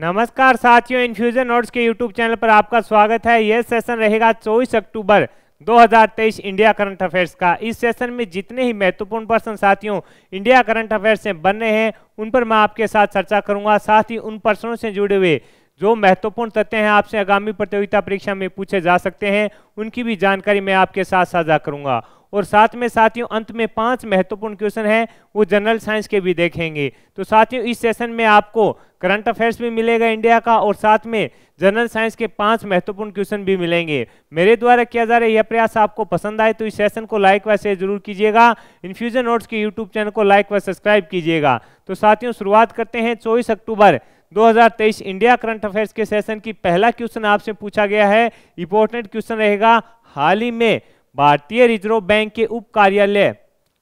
नमस्कार साथियों infusion notes के यूट्यूब चैनल पर आपका स्वागत है यह सेशन रहेगा 24 अक्टूबर 2023 इंडिया करंट अफेयर्स का इस सेशन में जितने ही महत्वपूर्ण प्रश्न साथियों इंडिया करंट अफेयर्स से बन रहे हैं उन पर मैं आपके साथ चर्चा करूंगा साथ ही उन प्रश्नों से जुड़े हुए जो महत्वपूर्ण तथ्य हैं आपसे आगामी प्रतियोगिता परीक्षा में पूछे जा सकते हैं उनकी भी जानकारी मैं आपके साथ साझा करूंगा और साथ में साथियों अंत में पांच महत्वपूर्ण क्वेश्चन है वो जनरल साइंस के भी देखेंगे तो साथियों इस सेशन में आपको करंट अफेयर्स भी मिलेगा इंडिया का और साथ में जनरल साइंस के पांच महत्वपूर्ण क्वेश्चन भी मिलेंगे मेरे द्वारा किया जा रहा यह प्रयास आपको पसंद आए तो इस सेशन को लाइक व शेयर जरूर कीजिएगा इन्फ्यूजन नोट्स के यूट्यूब चैनल को लाइक व सब्सक्राइब कीजिएगा तो साथियों शुरुआत करते हैं चौबीस अक्टूबर 2023 इंडिया करंट अफेयर्स के सेशन की पहला क्वेश्चन आपसे पूछा गया है इंपॉर्टेंट क्वेश्चन रहेगा हाल ही में भारतीय रिजर्व बैंक के उप कार्यालय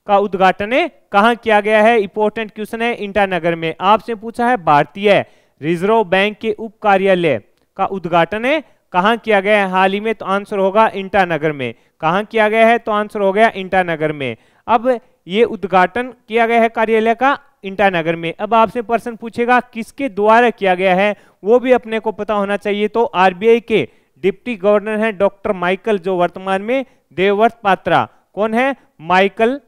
का उद्घाटन कहा किया गया है इंपोर्टेंट क्वेश्चन है इंटानगर में आपसे पूछा है भारतीय रिजर्व बैंक के उप कार्यालय का उद्घाटन कहा किया गया है हाल ही में तो आंसर होगा इंटानगर में कहा किया गया है तो आंसर हो गया इंटानगर में अब ये उद्घाटन किया गया है कार्यालय का इंटानगर में अब आपसे प्रश्न पूछेगा किसके द्वारा किया गया है वो भी अपने को पता होना चाहिए तो आरबीआई के डिप्टी गवर्नर हैं डॉक्टर माइकल जो वर्तमान में देवव्रत पात्रा कौन है माइकल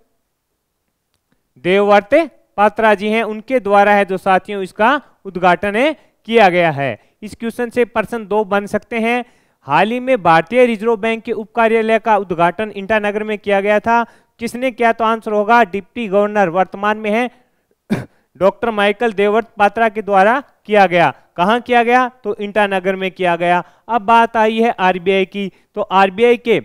देवव्रत पात्रा जी हैं उनके द्वारा है जो साथियों इसका उद्घाटन किया गया है इस क्वेश्चन से प्रश्न दो बन सकते हैं हाल ही में भारतीय रिजर्व बैंक के उप कार्यालय का उद्घाटन इंटानगर में किया गया था किसने किया तो आंसर होगा डिप्टी गवर्नर वर्तमान में है डॉक्टर माइकल देवव्रत पात्रा के द्वारा किया गया कहा किया गया तो इंटानगर में किया गया अब बात आई है आरबीआई की तो आरबीआई के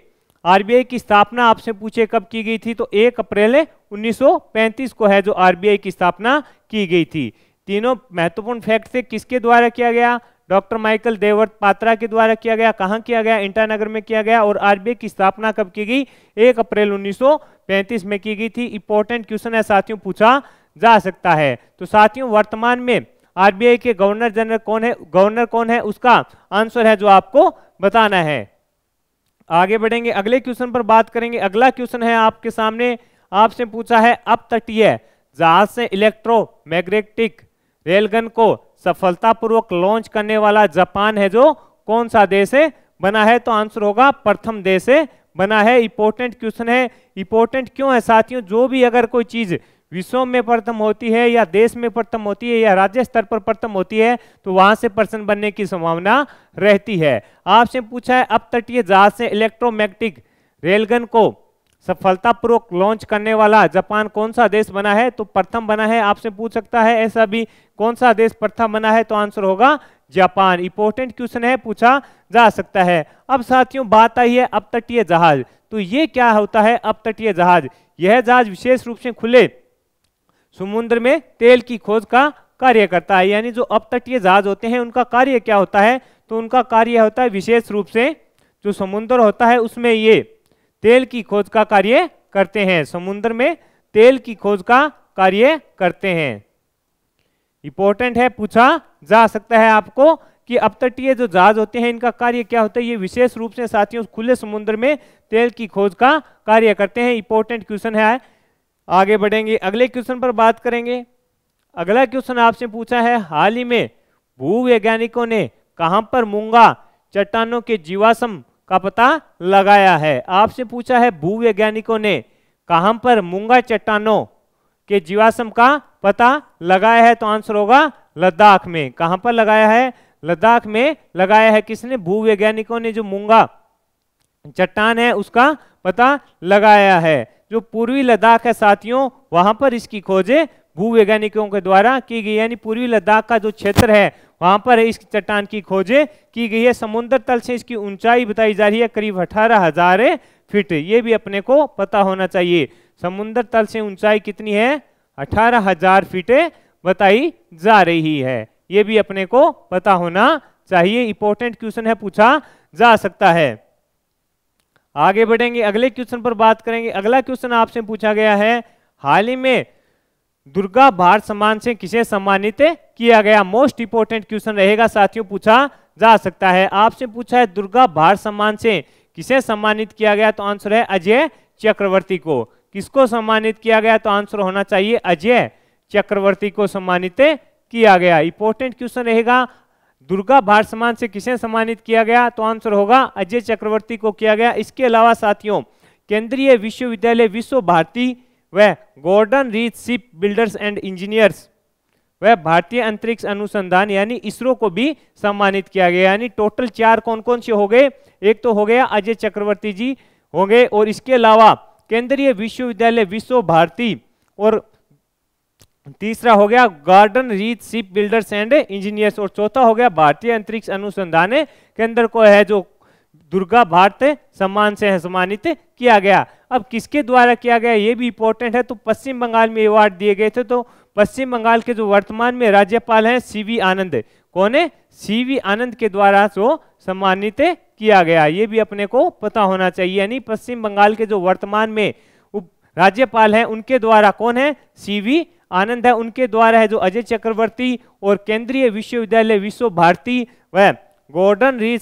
आरबीआई की स्थापना आपसे पूछे कब की गई थी तो 1 अप्रैल 1935 को है जो आरबीआई की स्थापना की गई थी तीनों महत्वपूर्ण फैक्ट थे किसके द्वारा किया गया डॉक्टर माइकल देवर्त पात्रा के द्वारा किया गया कहाँ किया गया इंटानगर में किया गया और आरबीआई की स्थापना कब की गई एक अप्रैल 1935 में की गई थी इंपॉर्टेंट क्वेश्चन है साथियों पूछा जा सकता है तो साथियों वर्तमान में आरबीआई के गवर्नर जनरल कौन है गवर्नर कौन है उसका आंसर है जो आपको बताना है आगे बढ़ेंगे अगले क्वेश्चन पर बात करेंगे अगला क्वेश्चन है आपके सामने आपसे पूछा है अब तटीय जहाज से इलेक्ट्रोमैग्नेटिक रेलगन को सफलतापूर्वक लॉन्च करने वाला जापान है जो कौन सा देश है बना है तो आंसर होगा प्रथम देश है बना है इंपोर्टेंट क्वेश्चन है इंपोर्टेंट क्यों है साथियों जो भी अगर कोई चीज विश्व में प्रथम होती है या देश में प्रथम होती है या राज्य स्तर पर प्रथम होती है तो वहां से प्रश्न बनने की संभावना रहती है आपसे पूछा है अब तटीय जहाज से इलेक्ट्रोमैग्नेटिक रेलगन को सफलतापूर्वक लॉन्च करने वाला जापान कौन सा देश बना है तो प्रथम बना है आपसे पूछ सकता है ऐसा भी कौन सा देश प्रथम बना है तो आंसर होगा जापान इंपोर्टेंट क्वेश्चन है पूछा जा सकता है अब साथियों बात आई है अब तटीय जहाज तो ये क्या होता है अब तटीय जहाज यह जहाज विशेष रूप से खुले समुद्र में तेल की खोज का कार्य करता है यानी जो अपतटीय जहाज होते हैं उनका कार्य क्या होता है तो उनका कार्य होता है विशेष रूप से जो समुद्र होता है उसमें ये तेल की खोज का कार्य करते हैं समुद्र में तेल की खोज का कार्य करते हैं इंपॉर्टेंट है पूछा जा सकता है आपको कि अपतटीय जो जहाज होते हैं इनका कार्य क्या होता है ये विशेष रूप से साथियों खुले समुद्र में तेल की खोज का कार्य करते हैं इंपॉर्टेंट क्वेश्चन है आगे बढ़ेंगे अगले क्वेश्चन पर बात करेंगे अगला क्वेश्चन आपसे पूछा है हाल ही में भूवैज्ञानिकों ने कहां पर मूंगा चट्टानों के जीवाश्म का पता लगाया है आपसे पूछा है भूवैज्ञानिकों ने कहां पर मूंगा चट्टानों के जीवाश्म का पता लगाया है तो आंसर होगा लद्दाख में कहां पर लगाया है लद्दाख में लगाया है किसने भूवैज्ञानिकों ने जो मूंगा चट्टान है उसका पता लगाया है जो पूर्वी लद्दाख है साथियों वहां पर इसकी खोजें भूवैज्ञानिकों के द्वारा की गई यानी पूर्वी लद्दाख का जो क्षेत्र है वहां पर इस चट्टान की खोजें की गई है समुद्र तल से इसकी ऊंचाई बताई जा रही है करीब अठारह हजार फिट ये भी अपने को पता होना चाहिए समुन्द्र तल से ऊंचाई कितनी है अठारह हजार फिट बताई जा रही है ये भी अपने को पता होना चाहिए इंपॉर्टेंट क्वेश्चन है पूछा जा सकता है आगे बढ़ेंगे अगले क्वेश्चन पर बात करेंगे अगला क्वेश्चन आपसे पूछा गया है हाल ही में दुर्गा भारत सम्मान से किसे सम्मानित किया गया मोस्ट इंपोर्टेंट क्वेश्चन रहेगा साथियों पूछा जा सकता है आपसे पूछा है दुर्गा भारत सम्मान से किसे सम्मानित किया गया तो आंसर है अजय चक्रवर्ती को किसको सम्मानित किया गया तो आंसर होना चाहिए अजय चक्रवर्ती को सम्मानित किया गया इंपोर्टेंट क्वेश्चन रहेगा दुर्गा भारत सम्मान से किसे सम्मानित किया गया तो आंसर होगा अजय चक्रवर्ती को किया गया इसके अलावा साथियों केंद्रीय विश्वविद्यालय विश्व भारती व Garden Reach ship builders and engineers वह भारतीय अंतरिक्ष अनुसंधान यानी इसरो को भी सम्मानित किया गया यानी टोटल चार कौन कौन से हो गए एक तो हो गया अजय चक्रवर्ती जी होंगे और इसके अलावा केंद्रीय विश्वविद्यालय विश्व भारती और तीसरा हो गया Garden Reach ship builders and engineers और चौथा हो गया भारतीय अंतरिक्ष अनुसंधान केंद्र को है जो दुर्गा भारत सम्मान से सम्मानित किया गया अब किसके द्वारा किया गया ये भी इंपॉर्टेंट है तो पश्चिम बंगाल में अवार्ड दिए गए थे तो पश्चिम बंगाल के जो वर्तमान में राज्यपाल हैं सीवी आनंद कौन है सीवी आनंद के द्वारा जो सम्मानित किया गया ये भी अपने को पता होना चाहिए यानी पश्चिम बंगाल के जो वर्तमान में राज्यपाल हैं उनके द्वारा कौन है सीवी आनंद है उनके द्वारा है जो अजय चक्रवर्ती और केंद्रीय विश्वविद्यालय विश्व भारती व Garden Reach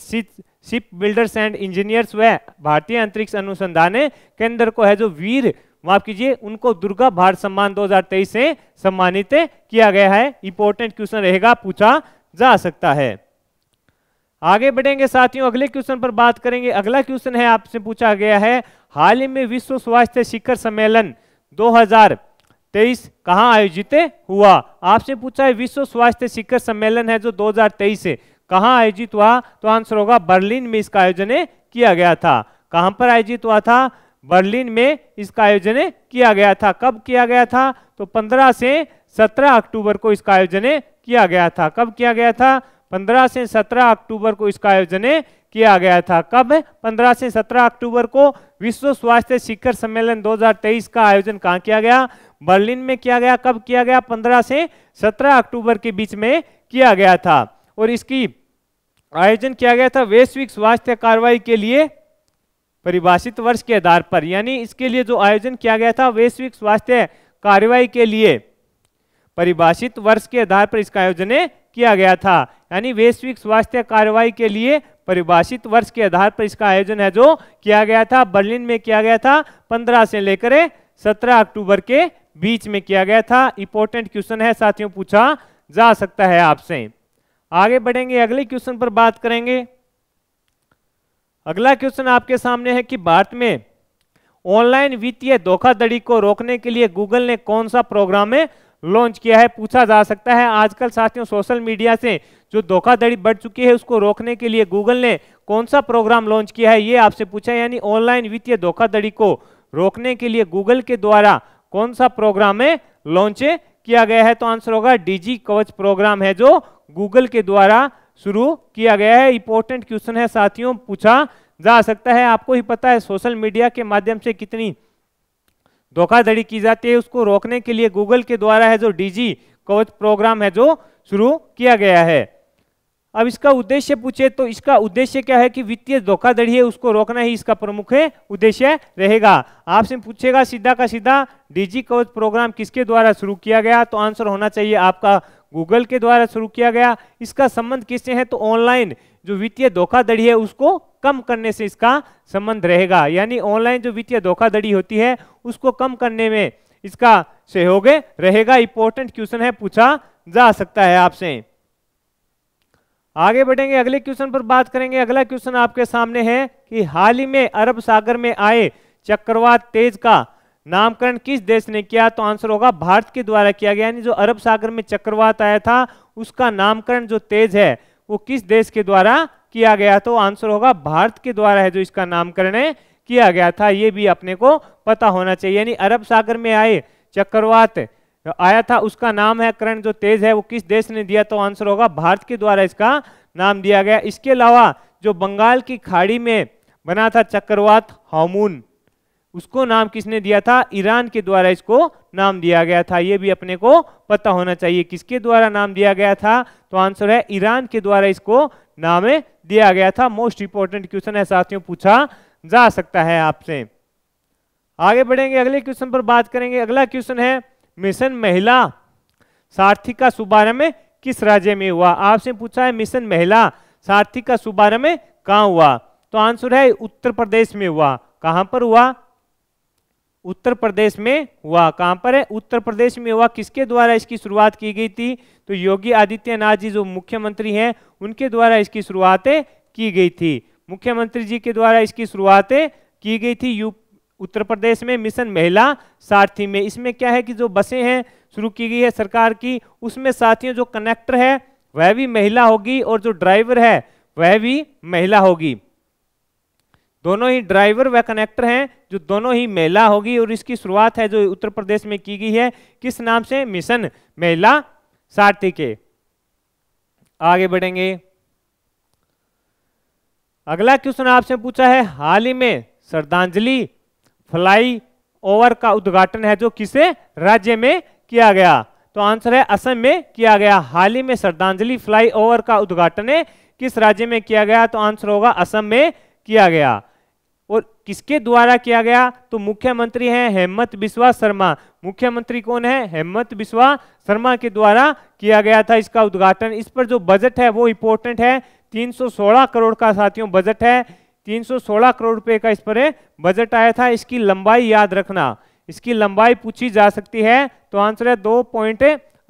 ship builders and engineers व भारतीय अंतरिक्ष अनुसंधान केंद्र को है जो वीर माफ कीजिए उनको दुर्गा भारत सम्मान 2023 से सम्मानित किया गया है इंपॉर्टेंट क्वेश्चन रहेगा पूछा जा सकता है आगे बढ़ेंगे साथियों अगले क्वेश्चन पर बात करेंगे अगला क्वेश्चन है आपसे पूछा गया है हाल ही में विश्व स्वास्थ्य शिखर सम्मेलन दो तेईस कहाँ आयोजित हुआ आपसे पूछा है विश्व स्वास्थ्य शिखर सम्मेलन है जो 2023 है कहाँ आयोजित हुआ तो आंसर होगा बर्लिन में इसका आयोजन किया गया था कहाँ पर आयोजित हुआ था बर्लिन में इसका आयोजन किया गया था कब किया गया था तो 15 से 17 अक्टूबर को इसका आयोजन किया गया था कब किया गया था 15 से 17 अक्टूबर को इसका आयोजन किया गया था कब 15 से 17 अक्टूबर को विश्व स्वास्थ्य शिखर सम्मेलन 2023 का आयोजन कहाँ किया गया बर्लिन में किया गया कब किया गया 15 से 17 अक्टूबर के बीच में किया गया था और इसकी आयोजन किया गया था वैश्विक स्वास्थ्य कार्रवाई के लिए परिभाषित वर्ष के आधार पर यानी इसके लिए जो आयोजन किया गया था वैश्विक स्वास्थ्य कार्रवाई के लिए परिभाषित वर्ष के आधार पर इसका आयोजन किया गया था यानी वैश्विक स्वास्थ्य कार्रवाई के लिए परिभाषित वर्ष के आधार पर इसका आयोजन है जो किया गया था बर्लिन में किया गया था 15 से लेकर 17 अक्टूबर के बीच में किया गया था इंपॉर्टेंट क्वेश्चन है साथियों पूछा जा सकता है आपसे आगे बढ़ेंगे अगले क्वेश्चन पर बात करेंगे अगला क्वेश्चन आपके सामने है कि भारत में ऑनलाइन वित्तीय धोखाधड़ी को रोकने के लिए गूगल ने कौन सा प्रोग्राम है लॉन्च किया है पूछा जा सकता है आजकल साथियों सोशल मीडिया से जो धोखाधड़ी बढ़ चुकी है उसको रोकने के लिए गूगल ने कौन सा प्रोग्राम लॉन्च किया है ये आपसे पूछा यानी ऑनलाइन वित्तीय धोखाधड़ी को रोकने के लिए गूगल के द्वारा कौन सा प्रोग्राम है लॉन्च किया गया है तो आंसर होगा डीजी कवच प्रोग्राम है जो गूगल के द्वारा शुरू किया गया है इंपॉर्टेंट क्वेश्चन है साथियों पूछा जा सकता है आपको ही पता है सोशल मीडिया के माध्यम से कितनी धोखाधड़ी की जाती है उसको रोकने के लिए गूगल के द्वारा है जो डीजी कवच प्रोग्राम है जो शुरू किया गया है अब इसका उद्देश्य पूछे तो इसका उद्देश्य क्या है कि वित्तीय धोखाधड़ी है उसको रोकना ही इसका प्रमुख उद्देश्य रहेगा आपसे पूछेगा सीधा का सीधा डीजी कवच प्रोग्राम किसके द्वारा शुरू किया गया तो आंसर होना चाहिए आपका गूगल के द्वारा शुरू किया गया इसका संबंध किससे है तो ऑनलाइन जो वित्तीय धोखाधड़ी है उसको कम करने से इसका संबंध रहेगा यानी ऑनलाइन जो वित्तीय धोखाधड़ी होती है उसको कम करने में इसका सहयोग रहेगा इंपॉर्टेंट क्वेश्चन है पूछा जा सकता है आपसे आगे बढ़ेंगे अगले क्वेश्चन पर बात करेंगे अगला क्वेश्चन आपके सामने है कि हाल ही में अरब सागर में आए चक्रवात तेज का नामकरण किस देश ने किया तो आंसर होगा भारत के द्वारा किया गया यानी जो अरब सागर में चक्रवात आया था उसका नामकरण जो तेज है वो किस देश के द्वारा किया गया तो आंसर होगा भारत के द्वारा है जो इसका नामकरण है किया गया था ये भी अपने को पता होना चाहिए यानी अरब सागर में आए चक्रवात आया था उसका नाम है करंट जो तेज है वो किस देश ने दिया तो आंसर होगा भारत के द्वारा इसका नाम दिया गया इसके अलावा जो बंगाल की खाड़ी में बना था चक्रवात हामून उसको नाम किसने दिया था ईरान के द्वारा इसको नाम दिया गया था यह भी अपने को पता होना चाहिए किसके द्वारा नाम दिया गया था तो आंसर है ईरान के द्वारा इसको नाम दिया गया था मोस्ट इंपोर्टेंट क्वेश्चन है साथियों पूछा जा सकता है आपसे आगे बढ़ेंगे अगले क्वेश्चन पर बात करेंगे अगला क्वेश्चन है मिशन महिला सार्थी का शुभारंभ किस राज्य में हुआ आपसे पूछा है मिशन महिला सार्थी का शुभारंभ कहा हुआ तो आंसर है उत्तर प्रदेश में हुआ कहां पर हुआ उत्तर प्रदेश में हुआ कहां पर है उत्तर प्रदेश में हुआ किसके द्वारा इसकी शुरुआत की गई थी तो योगी आदित्यनाथ जी जो मुख्यमंत्री हैं उनके द्वारा इसकी शुरुआतें की गई थी मुख्यमंत्री जी के द्वारा इसकी शुरुआतें की गई थी यूपी उत्तर प्रदेश में मिशन महिला सारथी में इसमें क्या है कि जो बसें हैं शुरू की गई है सरकार की उसमें साथियों जो कनेक्टर है वह भी महिला होगी और जो ड्राइवर है वह भी महिला होगी दोनों ही ड्राइवर व कनेक्टर हैं जो दोनों ही महिला होगी और इसकी शुरुआत है जो उत्तर प्रदेश में की गई है किस नाम से मिशन महिला सारथी के आगे बढ़ेंगे अगला क्वेश्चन आपसे पूछा है हाल ही में श्रद्धांजलि फ्लाई ओवर का उद्घाटन है जो किसे राज्य में किया गया तो आंसर है असम में किया गया हाल ही में श्रद्धांजलि फ्लाई ओवर का उद्घाटन किस राज्य में किया गया तो आंसर होगा असम में किया गया और किसके द्वारा किया गया तो मुख्यमंत्री हैं हेमंत बिस्वा शर्मा मुख्यमंत्री कौन है हेमंत बिस्वा शर्मा के द्वारा किया गया था इसका उद्घाटन इस पर जो बजट है वो इंपॉर्टेंट है 316 करोड़ का साथियों बजट है 316 करोड़ रुपए का इस पर बजट आया था इसकी लंबाई याद रखना इसकी लंबाई पूछी जा सकती है तो आंसर है दो पॉइंट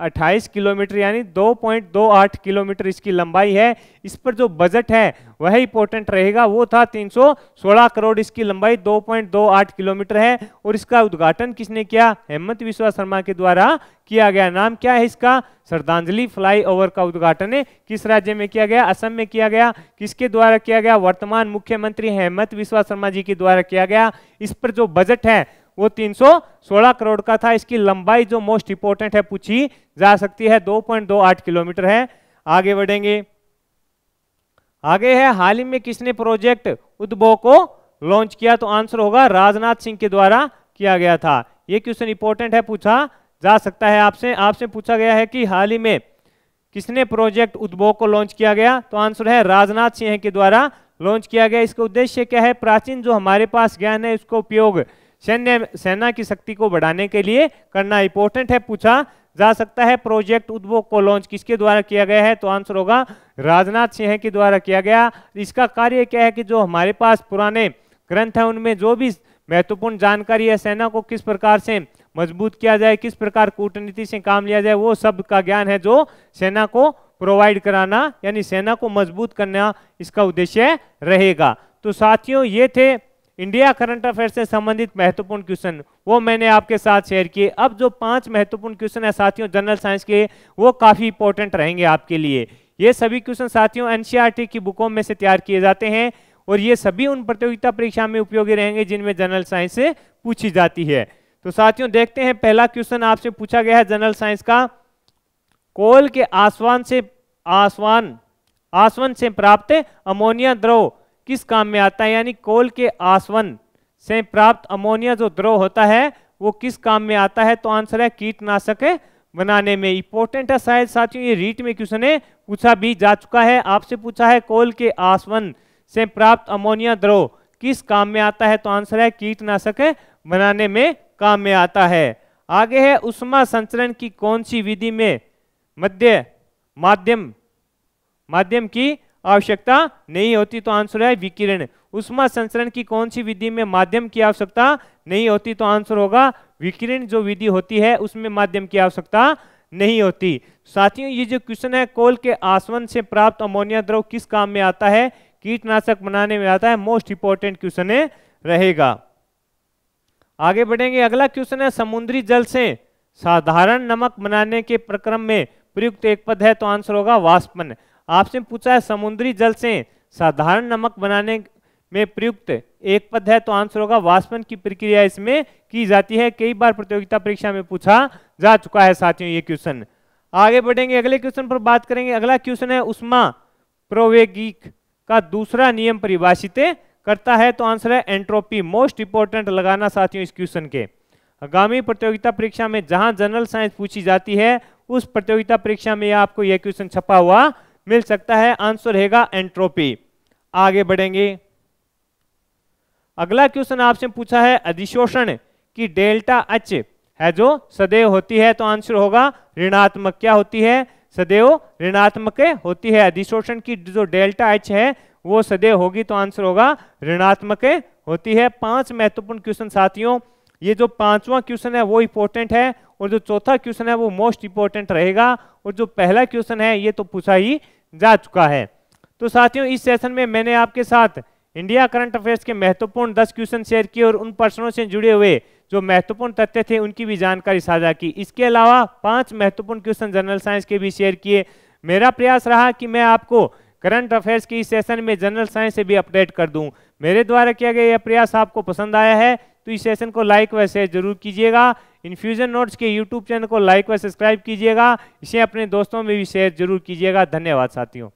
28 किलोमीटर यानी 2.28 किलोमीटर इसकी लंबाई है इस पर जो बजट है वह इंपॉर्टेंट रहेगा वो था 316 करोड़ इसकी लंबाई 2.28 किलोमीटर है और इसका उद्घाटन किसने किया हेमंत विश्वा शर्मा के द्वारा किया गया नाम क्या है इसका श्रद्धांजलि फ्लाईओवर का उद्घाटन किस राज्य में किया गया असम में किया गया किसके द्वारा किया गया वर्तमान मुख्यमंत्री हेमंत विश्वा शर्मा जी के द्वारा किया गया इस पर जो बजट है वो 316 करोड़ का था इसकी लंबाई जो मोस्ट इंपोर्टेंट है पूछी जा सकती है 2.28 किलोमीटर है आगे बढ़ेंगे आगे है हाल ही में किसने प्रोजेक्ट उद्भो को लॉन्च किया तो आंसर होगा राजनाथ सिंह के द्वारा किया गया था ये क्वेश्चन इंपोर्टेंट है पूछा जा सकता है आपसे आपसे पूछा गया है कि हाल ही में किसने प्रोजेक्ट उद्भो को लॉन्च किया गया तो आंसर है राजनाथ सिंह के द्वारा लॉन्च किया गया इसका उद्देश्य क्या है प्राचीन जो हमारे पास ज्ञान है उसका उपयोग सैन्य सेना की शक्ति को बढ़ाने के लिए करना इंपॉर्टेंट है पूछा जा सकता है प्रोजेक्ट उद्योग को लॉन्च किसके द्वारा किया गया है तो आंसर होगा राजनाथ सिंह के द्वारा किया गया इसका कार्य क्या है कि जो हमारे पास पुराने ग्रंथ है उनमें जो भी महत्वपूर्ण जानकारी है सेना को किस प्रकार से मजबूत किया जाए किस प्रकार कूटनीति से काम लिया जाए वो सब का ज्ञान है जो सेना को प्रोवाइड कराना यानी सेना को मजबूत करना इसका उद्देश्य रहेगा तो साथियों ये थे इंडिया करंट अफेयर से संबंधित महत्वपूर्ण क्वेश्चन वो मैंने आपके साथ शेयर किए अब जो पांच महत्वपूर्ण क्वेश्चन है साथियों जनरल साइंस के वो काफी इंपॉर्टेंट रहेंगे आपके लिए ये सभी क्वेश्चन साथियों एनसीआरटी e की बुकों में से तैयार किए जाते हैं और ये सभी उन प्रतियोगिता परीक्षा में उपयोगी रहेंगे जिनमें जनरल साइंस से पूछी जाती है तो साथियों देखते हैं पहला क्वेश्चन आपसे पूछा गया है जनरल साइंस का कोल के आसवान से आसवान आसवन से प्राप्त अमोनिया द्रव किस काम में आता है यानी कोल के आसवन से प्राप्त अमोनिया जो द्रव होता है वो किस काम में आता है तो आंसर है कीटनाशक बनाने में इंपॉर्टेंट है शायद साथियों ये रीट में क्वेश्चन है पूछा भी जा चुका है आपसे पूछा है कोल के आसवन से प्राप्त अमोनिया द्रव किस काम में आता है तो आंसर है कीटनाशक बनाने में काम में आता है आगे है उष्मा संचरण की कौन सी विधि में मध्य माध्यम माध्यम की आवश्यकता नहीं होती तो आंसर है विकिरण उष्मा संचरण की कौन सी विधि में माध्यम की आवश्यकता नहीं होती तो आंसर होगा विकिरण जो विधि होती है उसमें माध्यम की आवश्यकता नहीं होती साथियों ये जो क्वेश्चन है कोल के आसवन से प्राप्त अमोनिया द्रव किस काम में आता है कीटनाशक बनाने में आता है मोस्ट इंपोर्टेंट क्वेश्चन रहेगा आगे बढ़ेंगे अगला क्वेश्चन है समुद्री जल से साधारण नमक बनाने के प्रक्रम में प्रयुक्त एक पद है तो आंसर होगा वाष्पन आपसे पूछा है समुद्री जल से साधारण नमक बनाने में प्रयुक्त एक पद है तो आंसर होगा वाष्पन की प्रक्रिया इसमें की जाती है कई बार प्रतियोगिता परीक्षा में पूछा जा चुका है साथियों ये क्वेश्चन आगे बढ़ेंगे अगले क्वेश्चन पर बात करेंगे अगला क्वेश्चन है उष्मा प्रोवेगिक का दूसरा नियम परिभाषित करता है तो आंसर है एंट्रोपी मोस्ट इंपोर्टेंट लगाना साथियों इस क्वेश्चन के आगामी प्रतियोगिता परीक्षा में जहां जनरल साइंस पूछी जाती है उस प्रतियोगिता परीक्षा में आपको यह क्वेश्चन छपा हुआ मिल सकता है आंसर रहेगा एंट्रोपी आगे बढ़ेंगे अगला क्वेश्चन आपसे पूछा है अधिशोषण की डेल्टा एच है जो सदैव होती है तो आंसर होगा ऋणात्मक क्या होती है सदैव ऋणात्मक होती है अधिशोषण की जो डेल्टा एच है वो सदैव होगी तो आंसर होगा ऋणात्मक होती है पांच महत्वपूर्ण क्वेश्चन साथियों ये जो पांचवा क्वेश्चन है वो इंपॉर्टेंट है और जो चौथा क्वेश्चन है वो मोस्ट इंपॉर्टेंट रहेगा और जो पहला क्वेश्चन है ये तो पूछा ही जा चुका है तो साथियों इस सेशन में मैंने आपके साथ इंडिया करंट अफेयर्स के महत्वपूर्ण दस क्वेश्चन शेयर किए और उन प्रश्नों से जुड़े हुए जो महत्वपूर्ण तथ्य थे उनकी भी जानकारी साझा की इसके अलावा पांच महत्वपूर्ण क्वेश्चन जनरल साइंस के भी शेयर किए मेरा प्रयास रहा कि मैं आपको करंट अफेयर्स के इस सेशन में जनरल साइंस से भी अपडेट कर दूं मेरे द्वारा किया गया यह प्रयास आपको पसंद आया है तो इस सेशन को लाइक व शेयर जरूर कीजिएगा इन्फ्यूजन नोट्स के यूट्यूब चैनल को लाइक व सब्सक्राइब कीजिएगा इसे अपने दोस्तों में भी शेयर जरूर कीजिएगा धन्यवाद साथियों